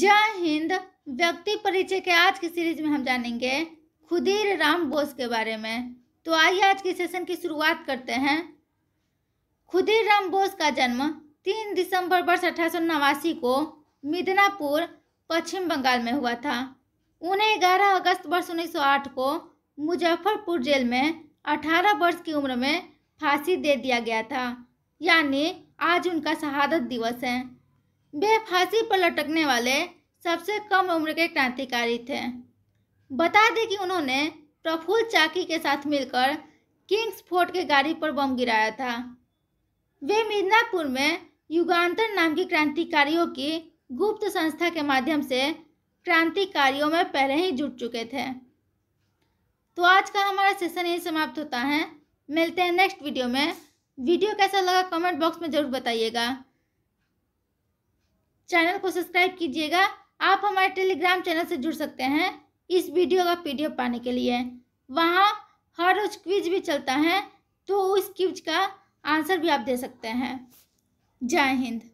जय हिंद व्यक्ति परिचय के आज की सीरीज में हम जानेंगे खुदीर राम बोस के बारे में तो आइए आज के सेशन की शुरुआत करते हैं खुदीर राम बोस का जन्म तीन दिसंबर वर्ष अठारह सौ नवासी को मिदनापुर पश्चिम बंगाल में हुआ था उन्हें ग्यारह अगस्त वर्ष उन्नीस सौ आठ को मुजफ्फरपुर जेल में अठारह वर्ष की उम्र में फांसी दे दिया गया था यानी आज उनका शहादत दिवस है वे फांसी पर लटकने वाले सबसे कम उम्र के क्रांतिकारी थे बता दें कि उन्होंने प्रफुल्ल चाकी के साथ मिलकर किंग्स फोर्ट के गाड़ी पर बम गिराया था वे मिदनापुर में युगांतर नाम की क्रांतिकारियों की गुप्त संस्था के माध्यम से क्रांतिकारियों में पहले ही जुट चुके थे तो आज का हमारा सेशन यही समाप्त होता है मिलते हैं नेक्स्ट वीडियो में वीडियो कैसा लगा कमेंट बॉक्स में ज़रूर बताइएगा चैनल को सब्सक्राइब कीजिएगा आप हमारे टेलीग्राम चैनल से जुड़ सकते हैं इस वीडियो का पी पाने के लिए वहाँ हर रोज क्विज भी चलता है तो उस क्विज का आंसर भी आप दे सकते हैं जय हिंद